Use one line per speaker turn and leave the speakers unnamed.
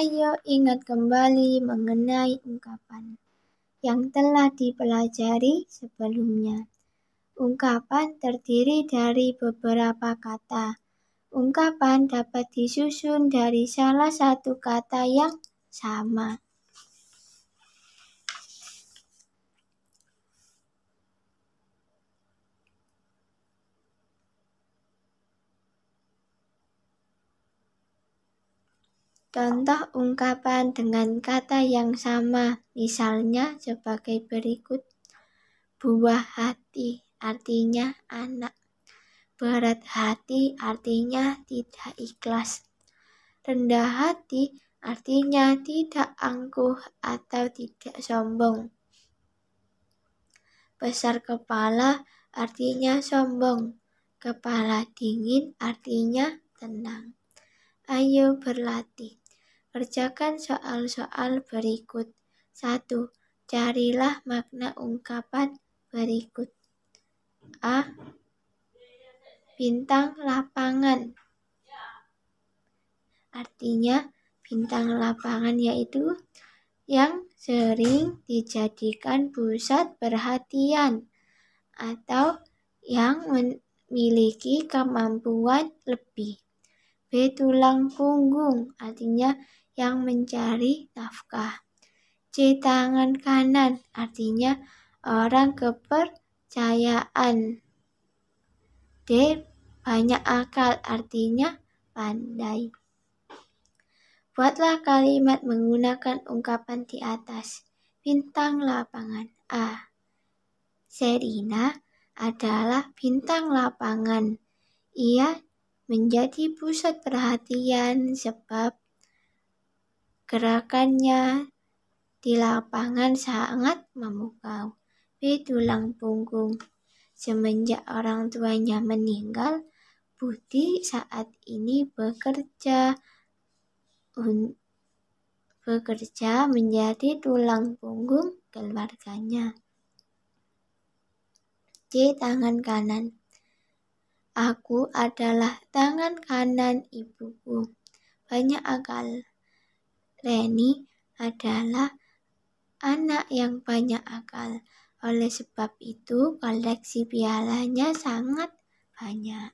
Ayo ingat kembali mengenai ungkapan yang telah dipelajari sebelumnya. Ungkapan terdiri dari beberapa kata. Ungkapan dapat disusun dari salah satu kata yang sama. Contoh ungkapan dengan kata yang sama, misalnya sebagai berikut: buah hati artinya anak, berat hati artinya tidak ikhlas, rendah hati artinya tidak angkuh atau tidak sombong, besar kepala artinya sombong, kepala dingin artinya tenang. Ayo berlatih. Kerjakan soal-soal berikut. 1. Carilah makna ungkapan berikut. A. Bintang lapangan. Artinya, bintang lapangan yaitu yang sering dijadikan pusat perhatian atau yang memiliki kemampuan lebih. B. Tulang punggung, artinya yang mencari nafkah. C. Tangan kanan, artinya orang kepercayaan. D. Banyak akal, artinya pandai. Buatlah kalimat menggunakan ungkapan di atas. Bintang lapangan A. Serina adalah bintang lapangan. Ia menjadi pusat perhatian sebab gerakannya di lapangan sangat memukau B tulang punggung. Semenjak orang tuanya meninggal, Budi saat ini bekerja bekerja menjadi tulang punggung keluarganya. C tangan kanan Aku adalah tangan kanan ibuku. Banyak akal. Reni adalah anak yang banyak akal. Oleh sebab itu, koleksi pialanya sangat banyak.